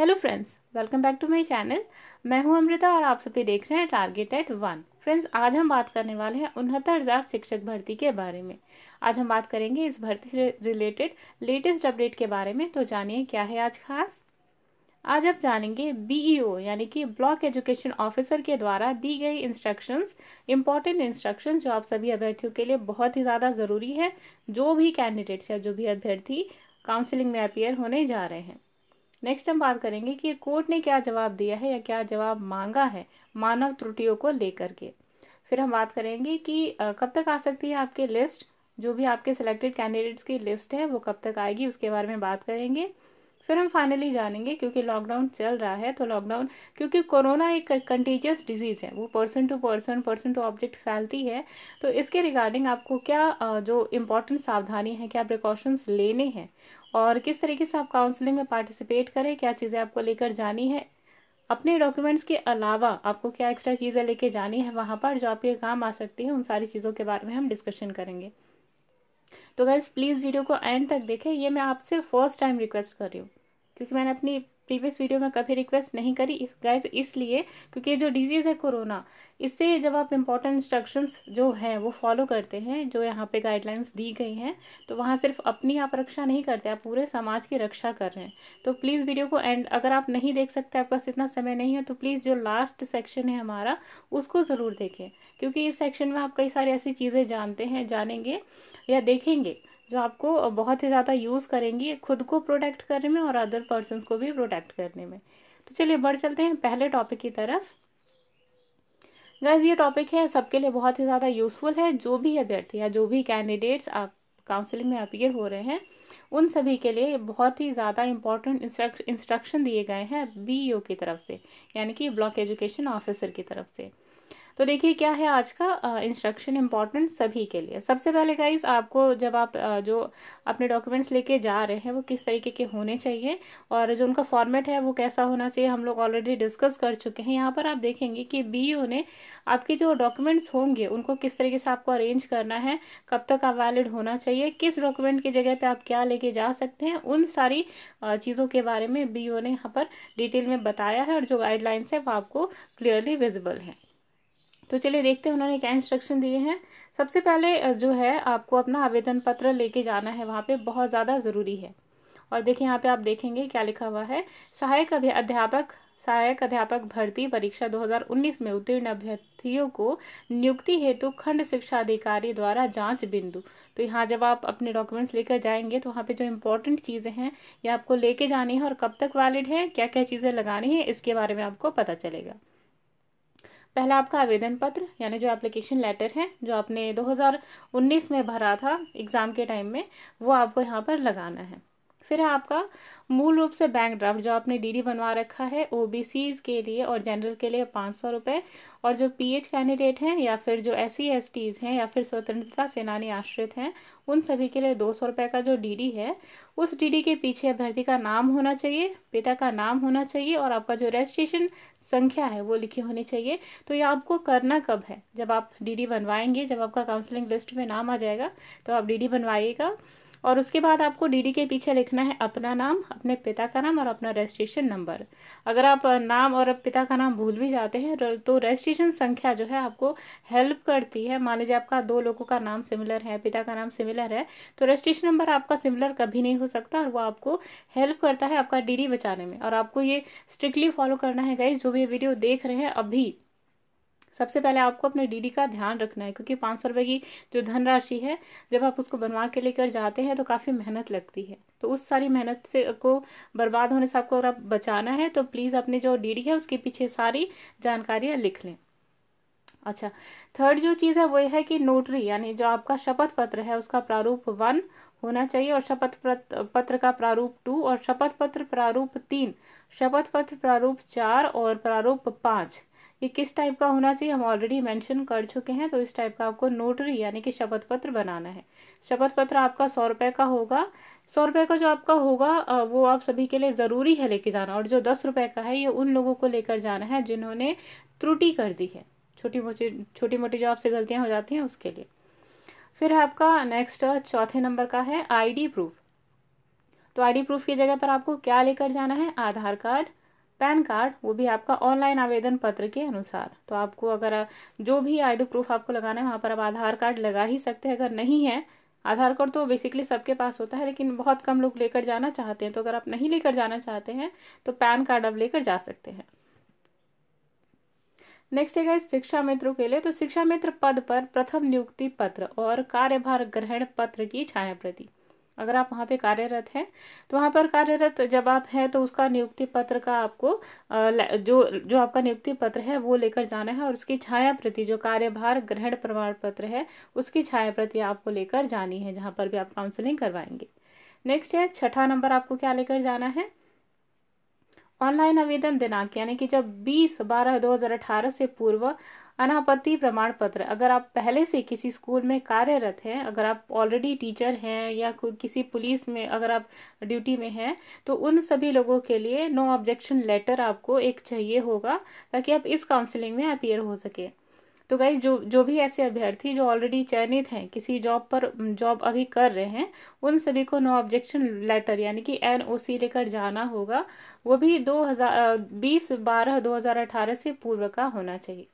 hello friends welcome back to my channel मैं हूं अमृता और आप सभी देख रहे हैं टारगेट एट वन फ्रेंड्स आज हम बात करने वाले हैं उनहत्तर हज़ार शिक्षक भर्ती के बारे में आज हम बात करेंगे इस भर्ती से रिलेटेड लेटेस्ट अपडेट के बारे में तो जानिए क्या है आज खास आज आप जानेंगे बीईओ e यानी कि ब्लॉक एजुकेशन ऑफिसर के द्वारा दी गई इंस्ट्रक्शंस इम्पॉर्टेंट इंस्ट्रक्शंस जो आप सभी अभ्यर्थियों के लिए बहुत ही ज़्यादा ज़रूरी है जो भी कैंडिडेट्स या जो भी अभ्यर्थी काउंसलिंग में अपेयर होने जा रहे हैं नेक्स्ट हम बात करेंगे कि कोर्ट ने क्या जवाब दिया है या क्या जवाब मांगा है मानव त्रुटियों को लेकर के फिर हम बात करेंगे कि कब तक आ सकती है आपकी लिस्ट जो भी आपके सिलेक्टेड कैंडिडेट्स की लिस्ट है वो कब तक आएगी उसके बारे में बात करेंगे फिर हम फाइनली जानेंगे क्योंकि लॉकडाउन चल रहा है तो लॉकडाउन क्योंकि कोरोना एक कंटीजियस डिजीज़ है वो person to person person to object फैलती है तो इसके रिगार्डिंग आपको क्या जो इम्पोर्टेंट सावधानी है क्या प्रिकॉशंस लेने हैं और किस तरीके से आप काउंसलिंग में पार्टिसिपेट करें क्या चीज़ें आपको लेकर जानी है अपने डॉक्यूमेंट्स के अलावा आपको क्या एक्स्ट्रा चीज़ें लेके जानी है वहाँ पर जो आपके काम आ सकती है उन सारी चीज़ों के बारे में हम डिस्कशन करेंगे तो गर्ल्स प्लीज़ वीडियो को एंड तक देखें ये मैं आपसे फर्स्ट टाइम रिक्वेस्ट कर रही हूँ क्योंकि मैंने अपनी प्रीवियस वीडियो में कभी रिक्वेस्ट नहीं करी इस गाइज इसलिए क्योंकि जो डिजीज़ है कोरोना इससे जब आप इम्पोर्टेंट इंस्ट्रक्शंस जो हैं वो फॉलो करते हैं जो यहाँ पे गाइडलाइंस दी गई हैं तो वहाँ सिर्फ अपनी आप रक्षा नहीं करते आप पूरे समाज की रक्षा कर रहे हैं तो प्लीज़ वीडियो को एंड अगर आप नहीं देख सकते आपके पास इतना समय नहीं है तो प्लीज़ जो लास्ट सेक्शन है हमारा उसको ज़रूर देखें क्योंकि इस सेक्शन में आप कई सारी ऐसी चीज़ें जानते हैं जानेंगे या देखेंगे जो आपको बहुत ही ज़्यादा यूज़ करेंगी खुद को प्रोटेक्ट करने में और अदर पर्सन को भी प्रोटेक्ट करने में तो चलिए बढ़ चलते हैं पहले टॉपिक की तरफ गैस ये टॉपिक है सबके लिए बहुत ही ज़्यादा यूज़फुल है जो भी अभ्यर्थी या जो भी कैंडिडेट्स आप काउंसलिंग में अपीयर हो रहे हैं उन सभी के लिए बहुत ही ज़्यादा इंपॉर्टेंट इंस्ट्रक्शन दिए गए हैं बीईओ की तरफ से यानी कि ब्लॉक एजुकेशन ऑफिसर की तरफ से तो देखिए क्या है आज का इंस्ट्रक्शन इम्पॉर्टेंट सभी के लिए सबसे पहले गाइज आपको जब आप uh, जो अपने डॉक्यूमेंट्स लेके जा रहे हैं वो किस तरीके के होने चाहिए और जो उनका फॉर्मेट है वो कैसा होना चाहिए हम लोग ऑलरेडी डिस्कस कर चुके हैं यहाँ पर आप देखेंगे कि बी ने आपके जो डॉक्यूमेंट्स होंगे उनको किस तरीके से आपको अरेंज करना है कब तक आप वैलिड होना चाहिए किस डॉक्यूमेंट की जगह पर आप क्या लेके जा सकते हैं उन सारी चीज़ों के बारे में बी ने यहाँ पर डिटेल में बताया है और जो गाइडलाइंस है वो आपको क्लियरली विजिबल है तो चलिए देखते हैं उन्होंने क्या इंस्ट्रक्शन दिए हैं सबसे पहले जो है आपको अपना आवेदन पत्र लेके जाना है वहाँ पे बहुत ज़्यादा ज़रूरी है और देखिए यहाँ पे आप देखेंगे क्या लिखा हुआ है सहायक अध्यापक सहायक अध्यापक भर्ती परीक्षा 2019 में उत्तीर्ण अभ्यर्थियों को नियुक्ति हेतु खंड शिक्षा अधिकारी द्वारा जांच बिंदु तो यहाँ जब आप अपने डॉक्यूमेंट्स लेकर जाएंगे तो वहाँ पे जो इम्पोर्टेंट चीज़ें हैं ये आपको लेके जानी है और कब तक वैलिड है क्या क्या चीज़ें लगानी है इसके बारे में आपको पता चलेगा पहला आपका आवेदन पत्र यानी जो एप्लीकेशन लेटर है जो आपने 2019 में भरा था एग्ज़ाम के टाइम में वो आपको यहाँ पर लगाना है फिर आपका मूल रूप से बैंक ड्राफ्ट जो आपने डीडी बनवा रखा है ओबीसीज के लिए और जनरल के लिए पाँच सौ रुपये और जो पीएच कैंडिडेट हैं या फिर जो एस सी एस टीज हैं या फिर स्वतंत्रता सेनानी आश्रित हैं उन सभी के लिए दो सौ रुपये का जो डीडी है उस डीडी के पीछे अभ्यर्थी का नाम होना चाहिए पिता का नाम होना चाहिए और आपका जो रजिस्ट्रेशन संख्या है वो लिखी होनी चाहिए तो ये आपको करना कब है जब आप डीडी बनवाएंगे जब आपका काउंसलिंग लिस्ट में नाम आ जाएगा तो आप डीडी बनवाइएगा और उसके बाद आपको डीडी के पीछे लिखना है अपना नाम अपने पिता का नाम और अपना रजिस्ट्रेशन नंबर अगर आप नाम और पिता का नाम भूल भी जाते हैं तो रजिस्ट्रेशन संख्या जो है आपको हेल्प करती है मान लीजिए आपका दो लोगों का नाम सिमिलर है पिता का नाम सिमिलर है तो रजिस्ट्रेशन नंबर आपका सिमिलर कभी नहीं हो सकता और वो आपको हेल्प करता है आपका डी बचाने में और आपको ये स्ट्रिक्टली फॉलो करना है गाइज जो भी वीडियो देख रहे हैं अभी सबसे पहले आपको अपने डीडी का ध्यान रखना है क्योंकि पाँच सौ रुपये की जो धनराशि है जब आप उसको बनवा के लेकर जाते हैं तो काफ़ी मेहनत लगती है तो उस सारी मेहनत से को बर्बाद होने से आपको अगर आप बचाना है तो प्लीज़ अपने जो डीडी है उसके पीछे सारी जानकारियाँ लिख लें अच्छा थर्ड जो चीज़ है वो है कि नोटरी यानी जो आपका शपथ पत्र है उसका प्रारूप वन होना चाहिए और शपथ पत्र का प्रारूप टू और शपथ पत्र प्रारूप तीन शपथ पत्र प्रारूप चार और प्रारूप पाँच ये किस टाइप का होना चाहिए हम ऑलरेडी मेंशन कर चुके हैं तो इस टाइप का आपको नोटरी यानी कि शपथ पत्र बनाना है शपथ पत्र आपका सौ रुपए का होगा सौ रुपए का जो आपका होगा वो आप सभी के लिए ज़रूरी है लेके जाना और जो दस रुपए का है ये उन लोगों को लेकर जाना है जिन्होंने त्रुटि कर दी है छोटी मोटी छोटी मोटी जो आपसे गलतियां हो जाती हैं उसके लिए फिर आपका नेक्स्ट चौथे नंबर का है आईडी प्रूफ तो आईडी प्रूफ की जगह पर आपको क्या लेकर जाना है आधार कार्ड पैन कार्ड वो भी आपका ऑनलाइन आवेदन पत्र के अनुसार तो आपको अगर जो भी आई प्रूफ आपको लगाना है वहां पर आप आधार कार्ड लगा ही सकते हैं अगर नहीं है आधार कार्ड तो बेसिकली सबके पास होता है लेकिन बहुत कम लोग लेकर जाना चाहते हैं तो अगर आप नहीं लेकर जाना चाहते हैं तो पैन कार्ड आप लेकर जा सकते हैं नेक्स्ट है गाइस शिक्षा मित्रों के लिए तो शिक्षा मित्र पद पर प्रथम नियुक्ति पत्र और कार्यभार ग्रहण पत्र की छाया प्रति अगर आप वहाँ पे कार्यरत हैं तो वहाँ पर कार्यरत जब आप हैं तो उसका नियुक्ति पत्र का आपको जो जो आपका नियुक्ति पत्र है वो लेकर जाना है और उसकी छाया प्रति जो कार्यभार ग्रहण प्रमाण पत्र है उसकी छाया प्रति आपको लेकर जानी है जहाँ पर भी आप काउंसलिंग करवाएंगे नेक्स्ट है छठा नंबर आपको क्या लेकर जाना है ऑनलाइन आवेदन दिनांक यानी कि जब 20 बारह 2018 से पूर्व अनापत्ति प्रमाण पत्र अगर आप पहले से किसी स्कूल में कार्यरत हैं अगर आप ऑलरेडी टीचर हैं या किसी पुलिस में अगर आप ड्यूटी में हैं तो उन सभी लोगों के लिए नो ऑब्जेक्शन लेटर आपको एक चाहिए होगा ताकि आप इस काउंसलिंग में अपियर हो सके तो गाइज जो जो भी ऐसे अभ्यर्थी जो ऑलरेडी चयनित हैं किसी जॉब पर जॉब अभी कर रहे हैं उन सभी को नो ऑब्जेक्शन लेटर यानी कि एन ओ सी लेकर जाना होगा वो भी दो हजार बीस बारह दो हजार अठारह से पूर्व का होना चाहिए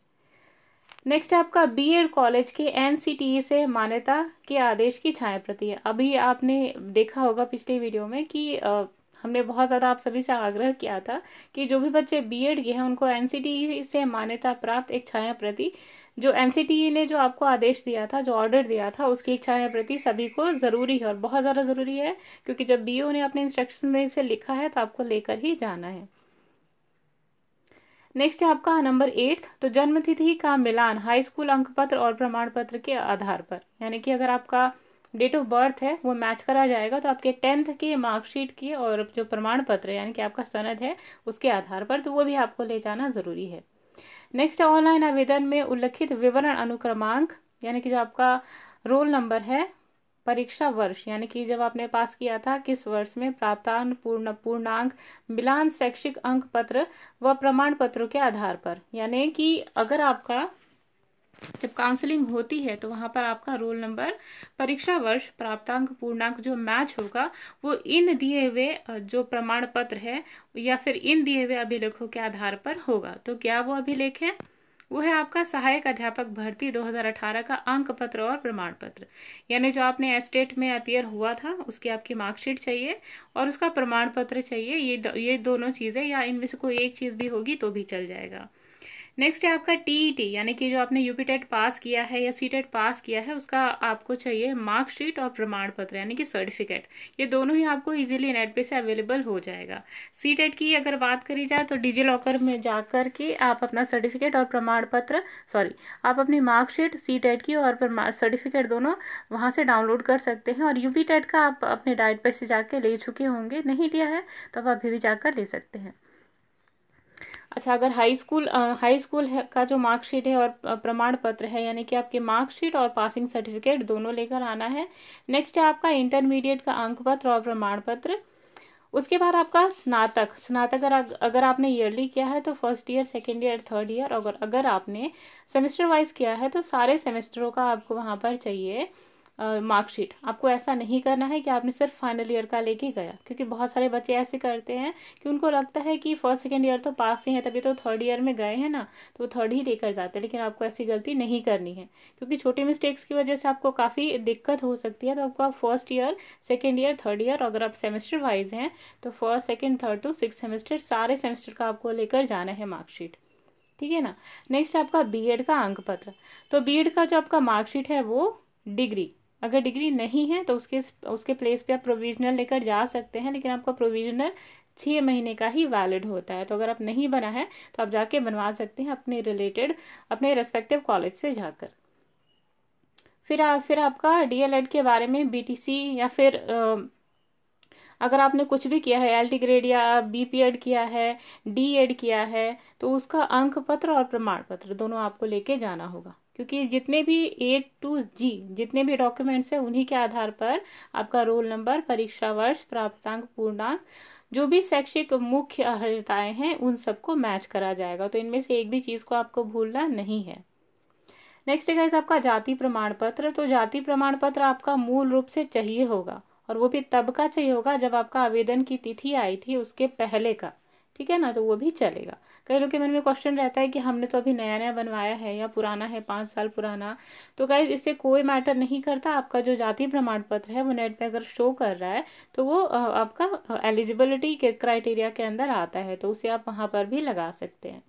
नेक्स्ट है आपका बीएड कॉलेज के एनसीटीई e से मान्यता के आदेश की छाया प्रति है अभी आपने देखा होगा पिछले वीडियो में कि आ, हमने बहुत ज़्यादा आप सभी से आग्रह किया था कि जो भी बच्चे बीएड के हैं उनको एनसीटीई e से मान्यता प्राप्त एक छाया प्रति जो एनसीटीई e ने जो आपको आदेश दिया था जो ऑर्डर दिया था उसकी एक छाया प्रति सभी को ज़रूरी है और बहुत ज़्यादा ज़रूरी है क्योंकि जब बीओ ने अपने इंस्ट्रक्शन में से लिखा है तो आपको लेकर ही जाना है नेक्स्ट है आपका नंबर एट तो जन्मतिथि का मिलान हाई स्कूल अंक पत्र और प्रमाण पत्र के आधार पर यानी कि अगर आपका डेट ऑफ बर्थ है वो मैच करा जाएगा तो आपके टेंथ के मार्कशीट की और जो प्रमाण पत्र यानी कि आपका सनद है उसके आधार पर तो वो भी आपको ले जाना ज़रूरी है नेक्स्ट ऑनलाइन आवेदन में उल्लिखित विवरण अनुक्रमांक यानी कि जो आपका रोल नंबर है परीक्षा वर्ष यानी कि जब आपने पास किया था किस वर्ष में प्राप्त पूर्ण पूर्णांक मिलान शैक्षिक अंक पत्र व प्रमाण पत्रों के आधार पर यानी कि अगर आपका जब काउंसलिंग होती है तो वहां पर आपका रोल नंबर परीक्षा वर्ष प्राप्तांक पूर्णांक जो मैच होगा वो इन दिए हुए जो प्रमाण पत्र है या फिर इन दिए हुए अभिलेखों के आधार पर होगा तो क्या वो अभिलेख है वो है आपका सहायक अध्यापक भर्ती 2018 का अंक पत्र और प्रमाण पत्र यानी जो आपने एस्टेट में अपियर हुआ था उसकी आपकी मार्कशीट चाहिए और उसका प्रमाण पत्र चाहिए ये ये दोनों चीज़ें या इनमें से कोई एक चीज़ भी होगी तो भी चल जाएगा नेक्स्ट है आपका टीईटी e यानी कि जो आपने यूपीटेट पास किया है या सीटेट पास किया है उसका आपको चाहिए मार्कशीट और प्रमाण पत्र यानी कि सर्टिफिकेट ये दोनों ही आपको इजीली नेट पे से अवेलेबल हो जाएगा सीटेट की अगर बात करी जाए तो डिजी लॉकर में जाकर के आप अपना सर्टिफिकेट और प्रमाण पत्र सॉरी आप अपनी मार्कशीट सीटेट की और सर्टिफिकेट दोनों वहाँ से डाउनलोड कर सकते हैं और टेट का आप अपने डाइट पर से जाकर ले चुके होंगे नहीं लिया है तो आप अभी भी जाकर ले सकते हैं अच्छा अगर हाई स्कूल हाई स्कूल का जो मार्कशीट है और प्रमाण पत्र है यानी कि आपके मार्कशीट और पासिंग सर्टिफिकेट दोनों लेकर आना है नेक्स्ट है आपका इंटरमीडिएट का अंक पत्र और प्रमाण पत्र उसके बाद आपका स्नातक स्नातक अगर अगर आपने ईयरली किया है तो first year second year third year और अगर आपने सेमेस्टर वाइज किया है तो सारे सेमेस्टरों का आपको वहाँ पर चाहिए मार्कशीट आपको ऐसा नहीं करना है कि आपने सिर्फ फाइनल ईयर का लेके गया क्योंकि बहुत सारे बच्चे ऐसे करते हैं कि उनको लगता है कि फर्स्ट सेकेंड ईयर तो पास ही है तभी तो थर्ड ईयर में गए हैं ना तो थर्ड ही लेकर जाते हैं लेकिन आपको ऐसी गलती नहीं करनी है क्योंकि छोटे मिस्टेक्स की वजह से आपको काफ़ी दिक्कत हो सकती है तो आपको आप first year second year third year अगर आप सेमेस्टर वाइज हैं तो first second third to six semester सारे सेमेस्टर का आपको लेकर जाना है मार्कशीट ठीक है ना नेक्स्ट आपका बीएड का अंक पत्र तो बीएड का जो आपका मार्कशीट है वो डिग्री अगर डिग्री नहीं है तो उसके उसके प्लेस पे आप प्रोविजनल लेकर जा सकते हैं लेकिन आपका प्रोविजनल छः महीने का ही वैलिड होता है तो अगर आप नहीं बना है तो आप जाके बनवा सकते हैं अपने रिलेटेड अपने रेस्पेक्टिव कॉलेज से जाकर फिर आ, फिर आपका डीएलएड के बारे में बीटीसी या फिर आ, अगर आपने कुछ भी किया है एल टी ग्रेड या बी पी एड किया है डी एड किया है तो उसका अंक पत्र और प्रमाण पत्र दोनों आपको लेके जाना होगा क्योंकि जितने भी ए टू जी जितने भी डॉक्यूमेंट्स हैं उन्हीं के आधार पर आपका रोल नंबर परीक्षा वर्ष प्राप्तांक पूर्णांक जो भी शैक्षिक मुख्य अर्हताएं हैं उन सबको मैच करा जाएगा तो इनमें से एक भी चीज़ को आपको भूलना नहीं है नेक्स्ट है आपका जाति प्रमाण पत्र तो जाति प्रमाण पत्र आपका मूल रूप से चाहिए होगा और वो भी तब का चाहिए होगा जब आपका आवेदन की तिथि आई थी उसके पहले का ठीक है ना तो वो भी चलेगा कई लोग के मन में क्वेश्चन रहता है कि हमने तो अभी नया नया बनवाया है या पुराना है पाँच साल पुराना तो गाइज इससे कोई मैटर नहीं करता आपका जो जाति प्रमाण पत्र है वो नेट पे अगर शो कर रहा है तो वो आपका एलिजिबिलिटी के क्राइटेरिया के अंदर आता है तो उसे आप वहाँ पर भी लगा सकते हैं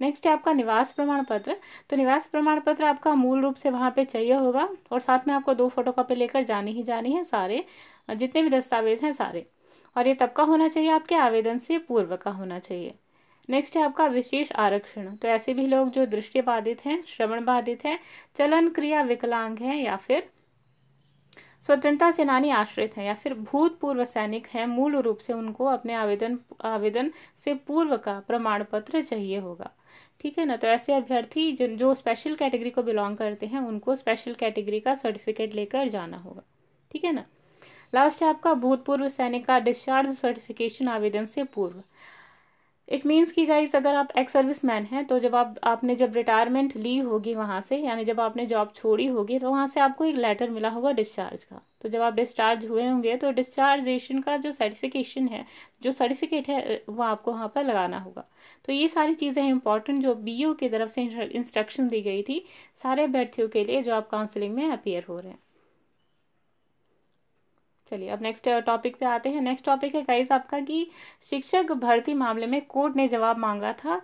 नेक्स्ट है आपका निवास प्रमाण पत्र तो निवास प्रमाण पत्र आपका मूल रूप से वहाँ पे चाहिए होगा और साथ में आपको दो फोटो कॉपी लेकर जानी ही जानी है सारे जितने भी दस्तावेज हैं सारे और ये तब का होना चाहिए आपके आवेदन से पूर्व का होना चाहिए नेक्स्ट है आपका विशेष आरक्षण तो ऐसे भी लोग जो दृष्टि बाधित हैं श्रवण बाधित हैं चलन क्रिया विकलांग हैं या फिर स्वतंत्रता सेनानी आश्रित हैं या फिर भूतपूर्व सैनिक हैं मूल रूप से उनको अपने आवेदन आवेदन से पूर्व का प्रमाण पत्र चाहिए होगा ठीक है ना तो ऐसे अभ्यर्थी जिन जो स्पेशल कैटेगरी को बिलोंग करते हैं उनको स्पेशल कैटेगरी का सर्टिफिकेट लेकर जाना होगा ठीक है ना लास्ट है आपका भूतपूर्व सैनिक का डिस्चार्ज सर्टिफिकेशन आवेदन से पूर्व इट मीन्स कि गाइज अगर आप एक्स सर्विस मैन हैं तो जब आप आपने जब रिटायरमेंट ली होगी वहाँ से यानी जब आपने जॉब छोड़ी होगी तो वहाँ से आपको एक लेटर मिला होगा डिस्चार्ज का तो जब आप डिस्चार्ज हुए होंगे तो डिस्चार्जेशन का जो सर्टिफिकेशन है जो सर्टिफिकेट है वो आपको वहाँ पर लगाना होगा तो ये सारी चीज़ें इंपॉर्टेंट जो बी की तरफ से इंस्ट्रक्शन दी गई थी सारे अभ्यर्थियों के लिए जो आप काउंसिलिंग में अपेयर हो रहे हैं चलिए अब नेक्स्ट टॉपिक uh, पे आते हैं नेक्स्ट टॉपिक है गाइस आपका कि शिक्षक भर्ती मामले में कोर्ट ने जवाब मांगा था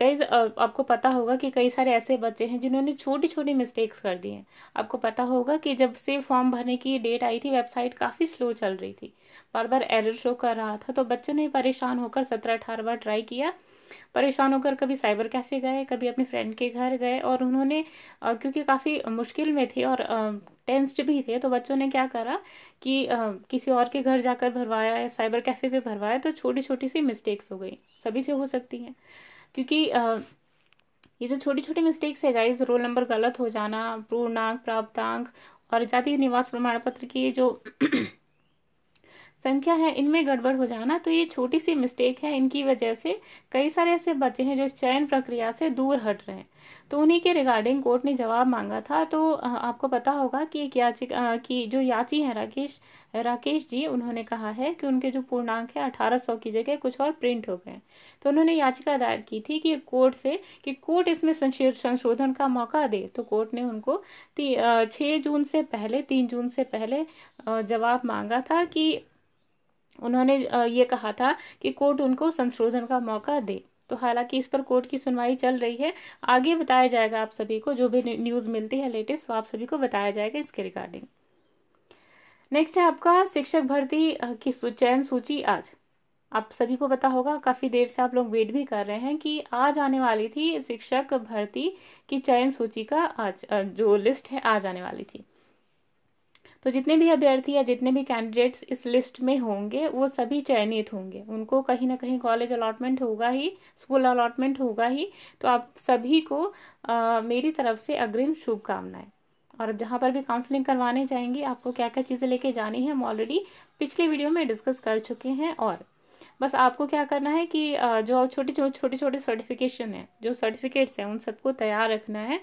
गाइस uh, uh, आपको पता होगा कि कई सारे ऐसे बच्चे हैं जिन्होंने छोटी छोटी मिस्टेक्स कर दी हैं आपको पता होगा कि जब से फॉर्म भरने की डेट आई थी वेबसाइट काफ़ी स्लो चल रही थी बार बार एरर शो कर रहा था तो बच्चों ने परेशान होकर सत्रह अठारह बार ट्राई किया परेशान होकर कभी साइबर कैफ़े गए कभी अपने फ्रेंड के घर गए और उन्होंने क्योंकि काफ़ी मुश्किल में थे और टेंस्ड भी थे तो बच्चों ने क्या करा कि किसी और के घर जाकर भरवाया या साइबर कैफ़े पे भरवाया तो छोटी छोटी सी मिस्टेक्स हो गई सभी से हो सकती हैं क्योंकि ये जो छोटी छोटी मिस्टेक्स है गाइज रोल नंबर गलत हो जाना पूर्णांक प्राप्तांक और जाति निवास प्रमाण पत्र की जो संख्या है इनमें गड़बड़ हो जाना तो ये छोटी सी मिस्टेक है इनकी वजह से कई सारे ऐसे बच्चे हैं जो चयन प्रक्रिया से दूर हट रहे हैं तो उन्हीं के रिगार्डिंग कोर्ट ने जवाब मांगा था तो आपको पता होगा कि एक याचिका की जो याची है राकेश राकेश जी उन्होंने कहा है कि उनके जो पूर्णांक है सौ की जगह कुछ और प्रिंट हो गए तो उन्होंने याचिका दायर की थी कि कोर्ट से कि कोर्ट इसमें संशोधन का मौका दे तो कोर्ट ने उनको छः जून से पहले तीन जून से पहले जवाब मांगा था कि उन्होंने ये कहा था कि कोर्ट उनको संशोधन का मौका दे तो हालांकि इस पर कोर्ट की सुनवाई चल रही है आगे बताया जाएगा आप सभी को जो भी न्यूज़ मिलती है लेटेस्ट वो आप सभी को बताया जाएगा इसके रिगार्डिंग नेक्स्ट है आपका शिक्षक भर्ती की चयन सूची आज आप सभी को पता होगा काफ़ी देर से आप लोग वेट भी कर रहे हैं कि आज आने वाली थी शिक्षक भर्ती की चयन सूची का आज जो लिस्ट है आज आने वाली थी तो जितने भी अभ्यर्थी या जितने भी कैंडिडेट्स इस लिस्ट में होंगे वो सभी चयनित होंगे उनको कहीं ना कहीं कॉलेज अलॉटमेंट होगा ही स्कूल अलॉटमेंट होगा ही तो आप सभी को आ, मेरी तरफ से अग्रिम शुभकामनाएं और जहाँ पर भी काउंसलिंग करवाने जाएंगे आपको क्या क्या चीज़ें लेके जानी है हम ऑलरेडी पिछले वीडियो में डिस्कस कर चुके हैं और बस आपको क्या करना है कि जो छोटे छोटे छोटे छोटे सर्टिफिकेशन है जो सर्टिफिकेट्स हैं उन सबको तैयार रखना है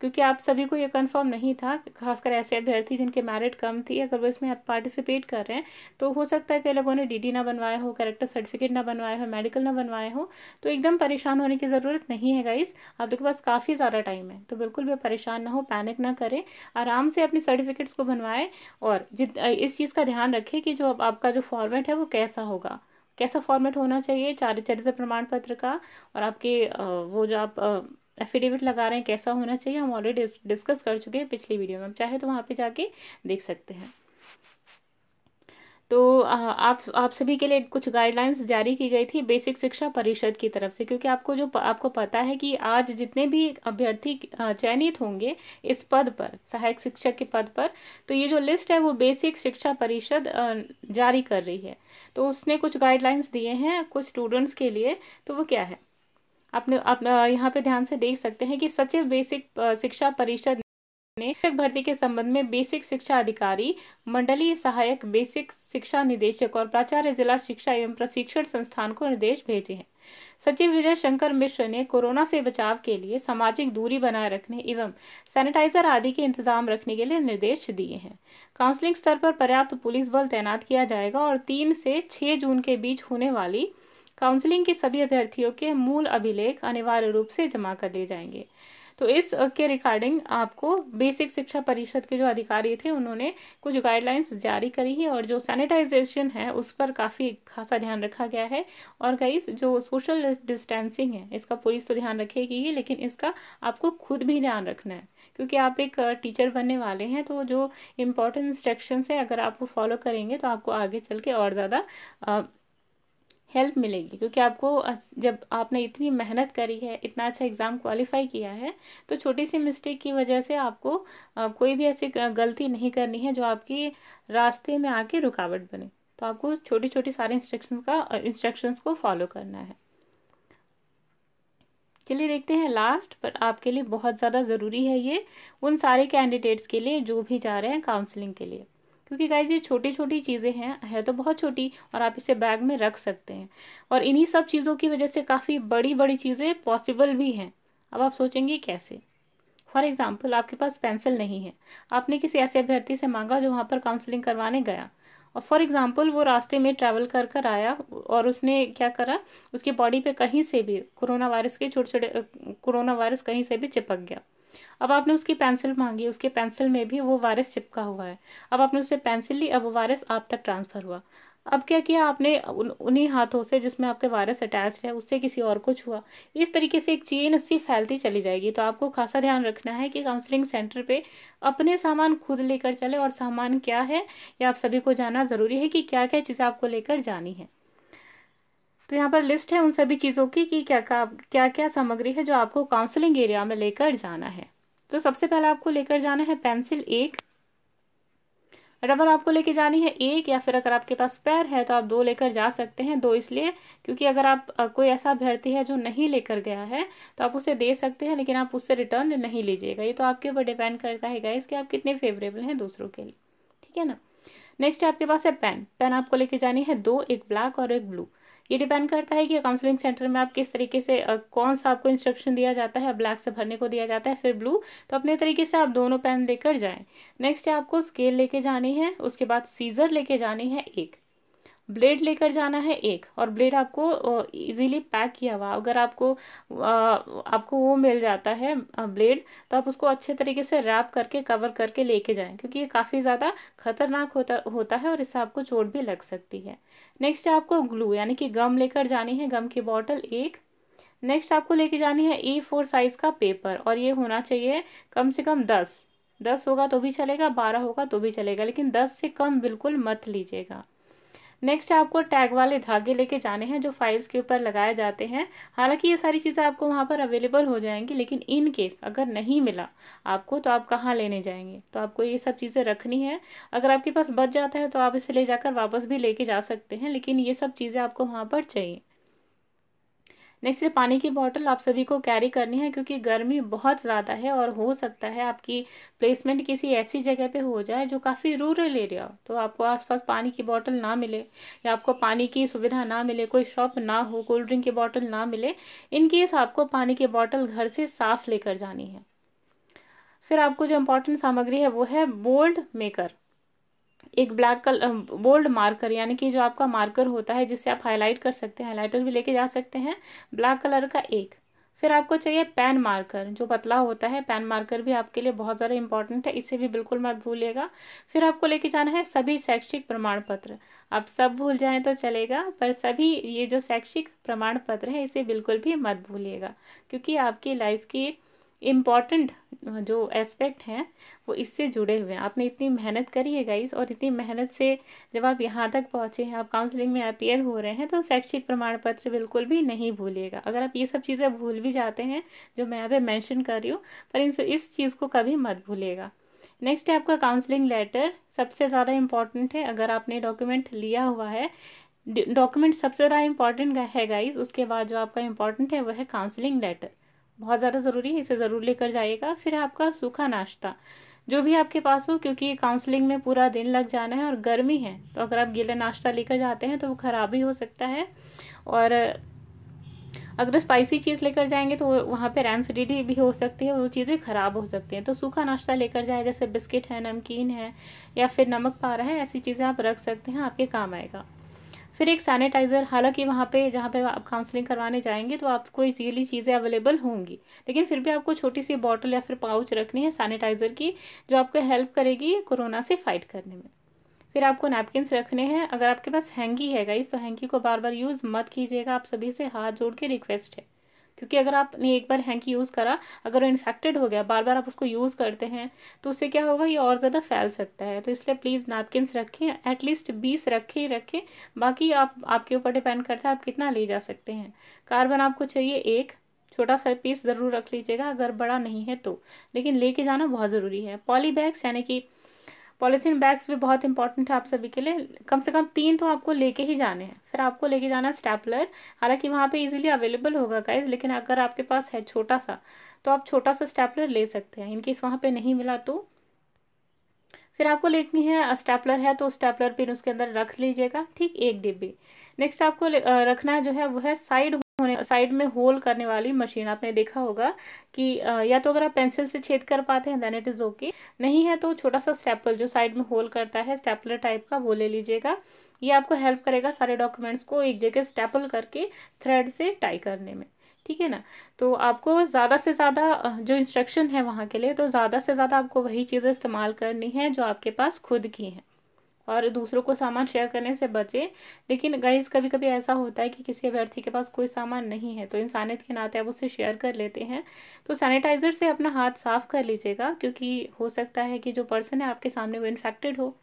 क्योंकि आप सभी को ये कंफर्म नहीं था खासकर ऐसे अभ्यर्थी जिनके मैरिट कम थी अगर वो इसमें आप पार्टिसिपेट कर रहे हैं तो हो सकता है कि लोगों ने डीडी ना बनवाया हो करेक्टर सर्टिफिकेट ना बनवाए हो मेडिकल ना बनवाए हो तो एकदम परेशान होने की ज़रूरत नहीं है गाइस आप लोग के पास काफ़ी ज़्यादा टाइम है तो बिल्कुल भी परेशान ना हो पैनिक ना करें आराम से अपने सर्टिफिकेट्स को बनवाएं और इस चीज़ का ध्यान रखें कि जो आपका जो फॉर्मेट है वो कैसा होगा कैसा फॉर्मेट होना चाहिए चरित्र प्रमाण पत्र का और आपके वो जो आप एफिडेविट लगा रहे हैं कैसा होना चाहिए हम ऑलरेडी डिस्कस कर चुके हैं पिछली वीडियो में आप चाहे तो वहाँ पे जाके देख सकते हैं तो आप आप सभी के लिए कुछ गाइडलाइंस जारी की गई थी बेसिक शिक्षा परिषद की तरफ से क्योंकि आपको जो आपको पता है कि आज जितने भी अभ्यर्थी चयनित होंगे इस पद पर सहायक शिक्षक के पद पर तो ये जो लिस्ट है वो बेसिक शिक्षा परिषद जारी कर रही है तो उसने कुछ गाइडलाइंस दिए हैं कुछ स्टूडेंट्स के लिए तो वो क्या है अपने आप यहाँ पे ध्यान से देख सकते हैं कि सचिव बेसिक शिक्षा परिषद ने शिक्षक भर्ती के संबंध में बेसिक शिक्षा अधिकारी मंडलीय सहायक बेसिक शिक्षा निदेशक और प्राचार्य जिला शिक्षा एवं प्रशिक्षण संस्थान को निर्देश भेजे हैं सचिव विजय शंकर मिश्र ने कोरोना से बचाव के लिए सामाजिक दूरी बनाए रखने एवं सैनिटाइजर आदि के इंतजाम रखने के लिए निर्देश दिए हैं काउंसलिंग स्तर पर पर्याप्त पुलिस बल तैनात किया जाएगा और तीन से छह जून के बीच होने वाली काउंसलिंग के सभी अभ्यर्थियों के मूल अभिलेख अनिवार्य रूप से जमा कर लिए जाएंगे तो इस के रिगार्डिंग आपको बेसिक शिक्षा परिषद के जो अधिकारी थे उन्होंने कुछ गाइडलाइंस जारी करी है और जो सैनिटाइजेशन है उस पर काफ़ी खासा ध्यान रखा गया है और कई जो सोशल डिस्टेंसिंग है इसका पुलिस तो ध्यान रखेगी ही लेकिन इसका आपको खुद भी ध्यान रखना है क्योंकि आप एक टीचर बनने वाले हैं तो जो इम्पोर्टेंट इंस्ट्रक्शंस है अगर आप वो फॉलो करेंगे तो आपको आगे चल के और ज़्यादा हेल्प मिलेगी क्योंकि आपको जब आपने इतनी मेहनत करी है इतना अच्छा एग्ज़ाम क्वालिफाई किया है तो छोटी सी मिस्टेक की वजह से आपको कोई भी ऐसी गलती नहीं करनी है जो आपकी रास्ते में आके रुकावट बने तो आपको छोटी छोटी सारे इंस्ट्रक्शन का इंस्ट्रक्शंस को फॉलो करना है चलिए देखते हैं लास्ट पर आपके लिए बहुत ज़्यादा ज़रूरी है ये उन सारे कैंडिडेट्स के लिए जो भी जा रहे हैं काउंसलिंग के लिए क्योंकि गाइज ये छोटी छोटी चीज़ें हैं है तो बहुत छोटी और आप इसे बैग में रख सकते हैं और इन्हीं सब चीज़ों की वजह से काफ़ी बड़ी बड़ी चीज़ें पॉसिबल भी हैं अब आप सोचेंगे कैसे फॉर एग्जाम्पल आपके पास पेंसिल नहीं है आपने किसी ऐसे अभ्यर्थी से मांगा जो वहाँ पर काउंसलिंग करवाने गया और फॉर एग्जाम्पल वो रास्ते में ट्रैवल कर कर आया और उसने क्या करा उसकी बॉडी पे कहीं से भी कोरोना वायरस के छोटे छोटे कोरोना वायरस कहीं से भी चिपक गया अब आपने उसकी पेंसिल मांगी उसके पेंसिल में भी वो वायरस चिपका हुआ है अब आपने उससे पेंसिल ली अब वो वायरस आप तक ट्रांसफर हुआ अब क्या किया आपने उन्हीं हाथों से जिसमें आपके वायरस अटैच है उससे किसी और को छुआ इस तरीके से एक चेन अस्सी फैलती चली जाएगी तो आपको खासा ध्यान रखना है कि काउंसलिंग सेंटर पे अपने सामान खुद लेकर चले और सामान क्या है या आप सभी को जाना जरूरी है कि क्या क्या चीज़ें आपको लेकर जानी है तो यहाँ पर लिस्ट है उन सभी चीज़ों की कि क्या क्या क्या क्या सामग्री है जो आपको काउंसलिंग एरिया में लेकर जाना है तो सबसे पहले आपको लेकर जाना है पेंसिल एक रबर आपको लेके जानी है एक या फिर अगर आपके पास पैर है तो आप दो लेकर जा सकते हैं दो इसलिए क्योंकि अगर आप कोई ऐसा अभ्यर्थी है जो नहीं लेकर गया है तो आप उसे दे सकते हैं लेकिन आप उससे रिटर्न नहीं लीजिएगा ये तो आपके ऊपर डिपेंड करता है गाइस कि आप कितने फेवरेबल हैं दूसरों के लिए ठीक है ना नेक्स्ट आपके पास है पेन पेन आपको लेके जानी है दो एक ब्लैक और एक ब्लू ये डिपेंड करता है कि काउंसलिंग सेंटर में आप किस तरीके से कौन सा आपको इंस्ट्रक्शन दिया जाता है ब्लैक से भरने को दिया जाता है फिर ब्लू तो अपने तरीके से आप दोनों पेन लेकर जाएं नेक्स्ट है आपको स्केल लेके जानी है उसके बाद सीजर लेके जानी है एक ब्लेड लेकर जाना है एक और ब्लेड आपको इजीली पैक किया हुआ अगर आपको आपको वो मिल जाता है ब्लेड तो आप उसको अच्छे तरीके से रैप करके कवर करके लेके जाएं क्योंकि ये काफ़ी ज़्यादा खतरनाक होता होता है और इससे आपको चोट भी लग सकती है नेक्स्ट आपको ग्लू यानी कि गम लेकर जानी है गम की बॉटल एक नेक्स्ट आपको लेके जानी है ए फोर साइज का पेपर और ये होना चाहिए कम से कम दस दस होगा तो भी चलेगा बारह होगा तो भी चलेगा लेकिन दस से कम बिल्कुल मत लीजिएगा नेक्स्ट आपको टैग वाले धागे लेके जाने हैं जो फाइल्स के ऊपर लगाए जाते हैं हालांकि ये सारी चीज़ें आपको वहाँ पर अवेलेबल हो जाएंगी लेकिन इन केस अगर नहीं मिला आपको तो आप कहाँ लेने जाएंगे तो आपको ये सब चीज़ें रखनी है अगर आपके पास बच जाता है तो आप इसे ले जाकर वापस भी लेके जा सकते हैं लेकिन ये सब चीज़ें आपको वहाँ पर चाहिए नेक्स्ट पानी की बॉटल आप सभी को कैरी करनी है क्योंकि गर्मी बहुत ज़्यादा है और हो सकता है आपकी प्लेसमेंट किसी ऐसी जगह पे हो जाए जो काफ़ी रूरल एरिया हो तो आपको आसपास पानी की बॉटल ना मिले या आपको पानी की सुविधा ना मिले कोई शॉप ना हो कोल्ड ड्रिंक की बॉटल ना मिले इनकेस आपको पानी की बॉटल घर से साफ लेकर जानी है फिर आपको जो इम्पोर्टेंट सामग्री है वो है बोल्ड मेकर एक ब्लैक कलर बोल्ड मार्कर यानी कि जो आपका मार्कर होता है जिससे आप हाईलाइट कर सकते हैं हाईलाइटर भी लेके जा सकते हैं ब्लैक कलर का एक फिर आपको चाहिए पेन मार्कर जो पतला होता है पेन मार्कर भी आपके लिए बहुत ज़्यादा इंपॉर्टेंट है इसे भी बिल्कुल मत भूलिएगा फिर आपको लेके जाना है सभी शैक्षिक प्रमाण पत्र आप सब भूल जाएं तो चलेगा पर सभी ये जो शैक्षिक प्रमाण पत्र है इसे बिल्कुल भी मत भूलिएगा क्योंकि आपकी लाइफ की इम्पॉर्टेंट जो एस्पेक्ट हैं वो इससे जुड़े हुए हैं आपने इतनी मेहनत करी है गाइस और इतनी मेहनत से जब आप यहाँ तक पहुँचे हैं आप काउंसलिंग में अपेयर हो रहे हैं तो शैक्षिक प्रमाण पत्र बिल्कुल भी नहीं भूलिएगा अगर आप ये सब चीज़ें भूल भी जाते हैं जो मैं यहाँ मैंशन कर रही हूँ पर इन इस चीज़ को कभी मत भूलिएगा नेक्स्ट है आपका काउंसलिंग लेटर सबसे ज़्यादा इम्पॉर्टेंट है अगर आपने डॉक्यूमेंट लिया हुआ है डॉक्यूमेंट सबसे ज़्यादा इम्पॉर्टेंट है गाइज उसके बाद जो आपका इम्पॉर्टेंट है वह है काउंसलिंग लेटर बहुत ज़्यादा ज़रूरी है इसे ज़रूर लेकर जाइएगा फिर आपका सूखा नाश्ता जो भी आपके पास हो क्योंकि काउंसलिंग में पूरा दिन लग जाना है और गर्मी है तो अगर आप गीला नाश्ता लेकर जाते हैं तो वो ख़राब भी हो सकता है और अगर स्पाइसी चीज़ लेकर जाएंगे तो वहाँ पर एनसिडिटी भी हो सकती है वो चीज़ें ख़राब हो सकती हैं तो सूखा नाश्ता लेकर जाए जैसे बिस्किट है नमकीन है या फिर नमक पा रहा है ऐसी चीज़ें आप रख सकते हैं आपके काम आएगा फिर एक सैनिटाइज़र हालांकि वहाँ पे जहाँ पे आप काउंसलिंग करवाने जाएंगे तो आपको इजीली चीज़ें अवेलेबल होंगी लेकिन फिर भी आपको छोटी सी बॉटल या फिर पाउच रखनी है सैनिटाइज़र की जो आपको हेल्प करेगी कोरोना से फाइट करने में फिर आपको नैपकिन्स रखने हैं अगर आपके पास हैंगी है गाइस तो हैंगी को बार बार यूज़ मत कीजिएगा आप सभी से हाथ जोड़ के रिक्वेस्ट है क्योंकि अगर आपने एक बार हैंक यूज़ करा अगर वो इन्फेक्टेड हो गया बार बार आप उसको यूज़ करते हैं तो उससे क्या होगा ये और ज़्यादा फैल सकता है तो इसलिए प्लीज़ नैपकिनस रखें एटलीस्ट बीस रखें ही रखें बाकी आप आपके ऊपर डिपेंड करता है आप कितना ले जा सकते हैं कार्बन आपको चाहिए एक छोटा सा पीस ज़रूर रख लीजिएगा अगर बड़ा नहीं है तो लेकिन लेके जाना बहुत ज़रूरी है पॉली बैग्स यानी कि पॉलीथीन बैग्स भी बहुत इंपॉर्टेंट है आप सभी के लिए कम से कम तीन तो आपको लेके ही जाने हैं फिर आपको लेके जाना स्टेपलर हालांकि वहां पे इजीली अवेलेबल होगा गाइज लेकिन अगर आपके पास है छोटा सा तो आप छोटा सा स्टेपलर ले सकते हैं इनकेस वहां पे नहीं मिला तो फिर आपको लेनी है स्टेपलर है तो स्टेपलर पिन उसके अंदर रख लीजिएगा ठीक एक डिब्बे नेक्स्ट आपको रखना जो है वो है साइड होने साइड में होल करने वाली मशीन आपने देखा होगा कि या तो अगर आप पेंसिल से छेद कर पाते हैं देन इट इज ओके नहीं है तो छोटा सा स्टेपल जो साइड में होल करता है स्टेपलर टाइप का वो ले लीजिएगा ये आपको हेल्प करेगा सारे डॉक्यूमेंट्स को एक जगह स्टेपल करके थ्रेड से टाई करने में ठीक है ना तो आपको ज़्यादा से ज़्यादा जो इंस्ट्रक्शन है वहां के लिए तो ज़्यादा से ज़्यादा आपको वही चीज़ें इस्तेमाल करनी है जो आपके पास खुद की हैं और दूसरों को सामान शेयर करने से बचें लेकिन गाइस कभी कभी ऐसा होता है कि किसी अभ्यर्थी के पास कोई सामान नहीं है तो इंसानियत के नाते आप उसे शेयर कर लेते हैं तो सैनिटाइजर से अपना हाथ साफ कर लीजिएगा क्योंकि हो सकता है कि जो पर्सन है आपके सामने वो इन्फेक्टेड हो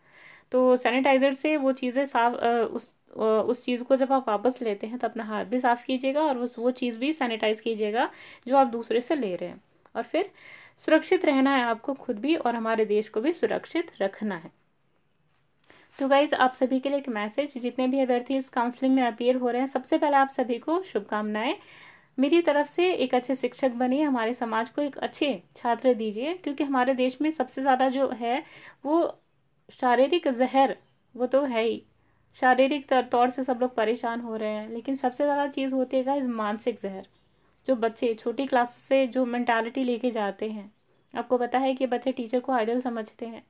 तो सैनिटाइजर से वो चीज़ें साफ उस उस चीज़ को जब आप वापस लेते हैं तो अपना हाथ भी साफ कीजिएगा और उस वो चीज़ भी सैनिटाइज कीजिएगा जो आप दूसरे से ले रहे हैं और फिर सुरक्षित रहना है आपको खुद भी और हमारे देश को भी सुरक्षित रखना है तो गाइज आप सभी के लिए एक मैसेज जितने भी अभ्यर्थी इस काउंसलिंग में अपेयर हो रहे हैं सबसे पहले आप सभी को शुभकामनाएं मेरी तरफ से एक अच्छे शिक्षक बनिए हमारे समाज को एक अच्छे छात्र दीजिए क्योंकि हमारे देश में सबसे ज़्यादा जो है वो शारीरिक जहर वो तो है ही शारीरिक तौर से सब लोग परेशान हो रहे हैं लेकिन सबसे ज़्यादा चीज़ होती है गाइज मानसिक जहर जो बच्चे छोटी क्लास से जो मेंटालिटी लेके जाते हैं आपको पता है कि बच्चे टीचर को आइडल समझते हैं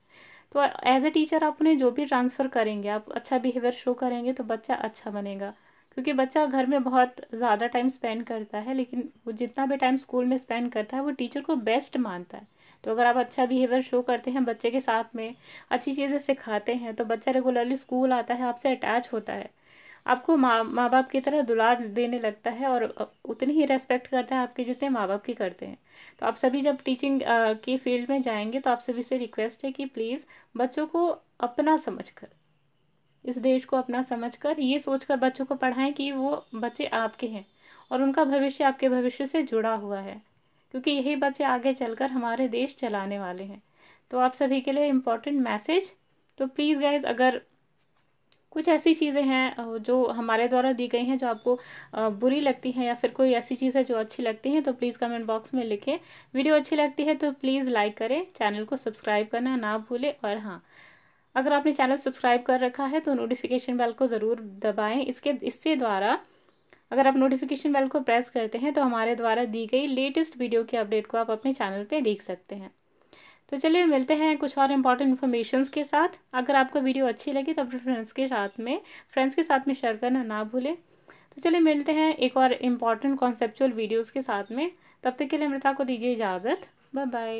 तो एज ए टीचर आप उन्हें जो भी ट्रांसफ़र करेंगे आप अच्छा बिहेवियर शो करेंगे तो बच्चा अच्छा बनेगा क्योंकि बच्चा घर में बहुत ज़्यादा टाइम स्पेंड करता है लेकिन वो जितना भी टाइम स्कूल में स्पेंड करता है वो टीचर को बेस्ट मानता है तो अगर आप अच्छा बिहेवियर शो करते हैं बच्चे के साथ में अच्छी चीज़ें सिखाते हैं तो बच्चा रेगुलरली स्कूल आता है आपसे अटैच होता है आपको माँ माँ बाप की तरह दुलार देने लगता है और उतनी ही रेस्पेक्ट करता है आपके जितने माँ बाप की करते हैं तो आप सभी जब टीचिंग की फील्ड में जाएंगे तो आप सभी से रिक्वेस्ट है कि प्लीज़ बच्चों को अपना समझ कर इस देश को अपना समझ कर ये सोचकर बच्चों को पढ़ाएं कि वो बच्चे आपके हैं और उनका भविष्य आपके भविष्य से जुड़ा हुआ है क्योंकि यही बच्चे आगे चलकर हमारे देश चलाने वाले हैं तो आप सभी के लिए इम्पोर्टेंट मैसेज तो प्लीज़ गाइज अगर कुछ ऐसी चीज़ें हैं जो हमारे द्वारा दी गई हैं जो आपको बुरी लगती हैं या फिर कोई ऐसी चीज़ है जो अच्छी लगती है तो प्लीज़ कमेंट बॉक्स में लिखें वीडियो अच्छी लगती है तो प्लीज़ लाइक करें चैनल को सब्सक्राइब करना ना भूलें और हाँ अगर आपने चैनल सब्सक्राइब कर रखा है तो नोटिफिकेशन बेल को ज़रूर दबाएँ इसके इससे द्वारा अगर आप नोटिफिकेशन बेल को प्रेस करते हैं तो हमारे द्वारा दी गई लेटेस्ट वीडियो की अपडेट को आप अपने चैनल पर देख सकते हैं तो चलिए मिलते हैं कुछ और इम्पॉर्टेंट इन्फॉर्मेशन के साथ अगर आपको वीडियो अच्छी लगी तो अपने फ्रेंड्स के साथ में फ्रेंड्स के साथ में शेयर करना ना भूलें तो चलिए मिलते हैं एक और इम्पॉर्टेंट कॉन्सेप्चुअल वीडियोज़ के साथ में तब तक के लिए अमृता को दीजिए इजाज़त बाय बाय